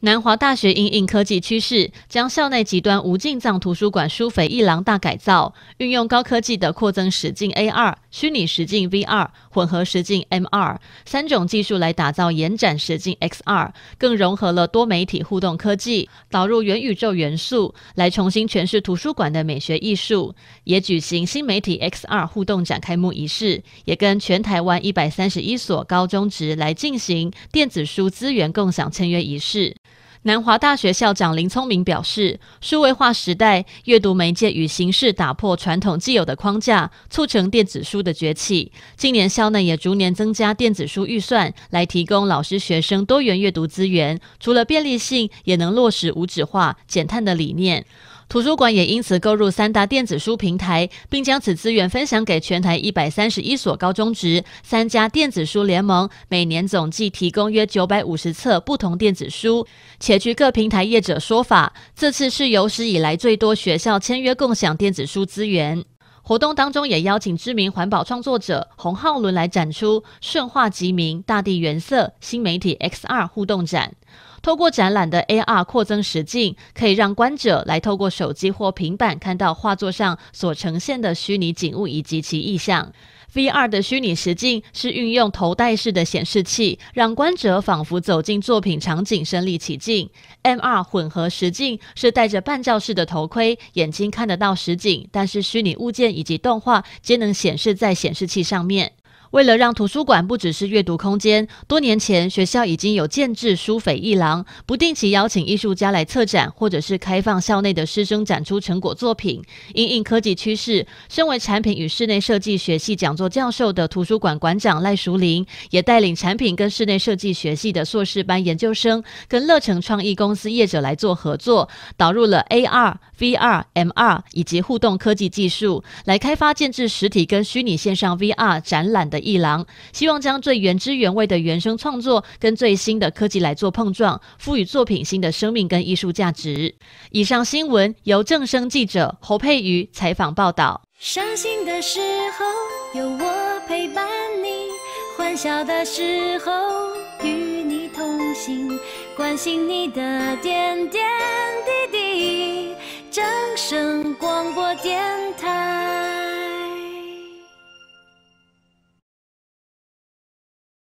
南华大学因应科技趋势，将校内极端无进藏图书馆书扉一廊大改造，运用高科技的扩增实境 A R。虚拟实境 VR、混合实境 MR 三种技术来打造延展实境 XR，更融合了多媒体互动科技，导入元宇宙元素，来重新诠释图书馆的美学艺术。也举行新媒体 XR 互动展开幕仪式，也跟全台湾一百三十一所高中职来进行电子书资源共享签约仪式。南华大学校长林聪明表示，数位化时代，阅读媒介与形式打破传统既有的框架，促成电子书的崛起。近年校内也逐年增加电子书预算，来提供老师、学生多元阅读资源。除了便利性，也能落实无纸化、减碳的理念。图书馆也因此购入三大电子书平台，并将此资源分享给全台一百三十一所高中职三家电子书联盟，每年总计提供约九百五十册不同电子书。且据各平台业者说法，这次是有史以来最多学校签约共享电子书资源。活动当中也邀请知名环保创作者洪浩伦来展出《顺化极明大地原色》新媒体 X R 互动展，透过展览的 A R 扩增实境，可以让观者来透过手机或平板看到画作上所呈现的虚拟景物以及其意象。V R 的虚拟实境是运用头戴式的显示器，让观者仿佛走进作品场景，身临其境。M R 混合实境是戴着半罩式的头盔，眼睛看得到实景，但是虚拟物件以及动画皆能显示在显示器上面。为了让图书馆不只是阅读空间，多年前学校已经有建制书匪一郎，不定期邀请艺术家来策展，或者是开放校内的师生展出成果作品。因应科技趋势，身为产品与室内设计学系讲座教授的图书馆馆长赖淑玲，也带领产品跟室内设计学系的硕士班研究生，跟乐成创意公司业者来做合作，导入了 A R、V R、M R 以及互动科技技术，来开发建制实体跟虚拟线上 V R 展览的。一郎希望将最原汁原味的原声创作跟最新的科技来做碰撞赋予作品新的生命跟艺术价值以上新闻由正声记者侯佩瑜采访报道伤心的时候有我陪伴你欢笑的时候与你同行关心你的点点